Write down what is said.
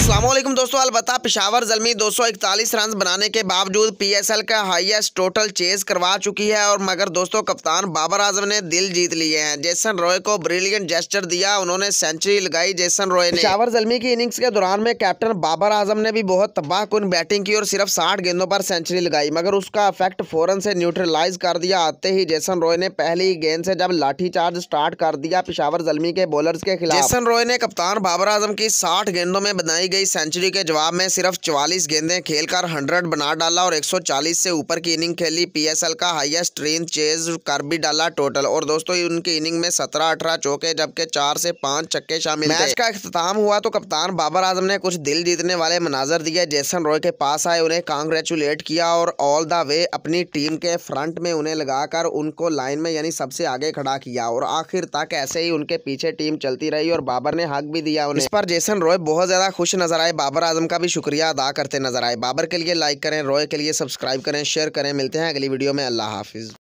असलम दोस्तों अलबत्ता पिशावर जलमी 241 रन बनाने के बावजूद पीएसएल का हाईएस्ट टोटल चेज करवा चुकी है और मगर दोस्तों कप्तान बाबर आजम ने दिल जीत लिए हैं जेसन रॉय को ब्रिलियंट जेस्टर दिया उन्होंने सेंचुरी लगाई जेसन रॉय ने पिशावर जलमी की इनिंग्स के दौरान में कैप्टन बाबर आजम ने भी बहुत तबाहकुन बैटिंग की और सिर्फ साठ गेंदों पर सेंचुरी लगाई मगर उसका इफेक्ट फौरन से न्यूट्रलाइज कर दिया आते ही जेसन रॉय ने पहली गेंद से जब लाठी चार्ज स्टार्ट कर दिया पिशावर जलमी के बॉलर के खिलाफ जेसन रॉय ने कप्तान बाबर आजम की साठ गेंदों में बनाई गई सेंचुरी के जवाब में सिर्फ 44 गेंदें खेलकर 100 बना डाला और 140 से ऊपर की इनिंग खेली पीएसएल का हाईएस्ट रेंज चेज कर भी डाला टोटल और दोस्तों उनकी इनिंग में 17-18 चौके जबकि चार से पांच छक्के शामिल मैच का अख्ताम हुआ तो कप्तान बाबर आजम ने कुछ दिल जीतने वाले मनाजर दिए जैसन रॉय के पास आए उन्हें कांग्रेचुलेट किया और ऑल द वे अपनी टीम के फ्रंट में उन्हें लगाकर उनको लाइन में यानी सबसे आगे खड़ा किया और आखिर तक ऐसे ही उनके पीछे टीम चलती रही और बाबर ने हक भी दिया उन्हें इस पर जैसन रॉय बहुत ज्यादा खुश नजर आए बाबर आजम का भी शुक्रिया अदा करते नजर आए बाबर के लिए लाइक करें रोए के लिए सब्सक्राइब करें शेयर करें मिलते हैं अगली वीडियो में अल्लाह हाफिज़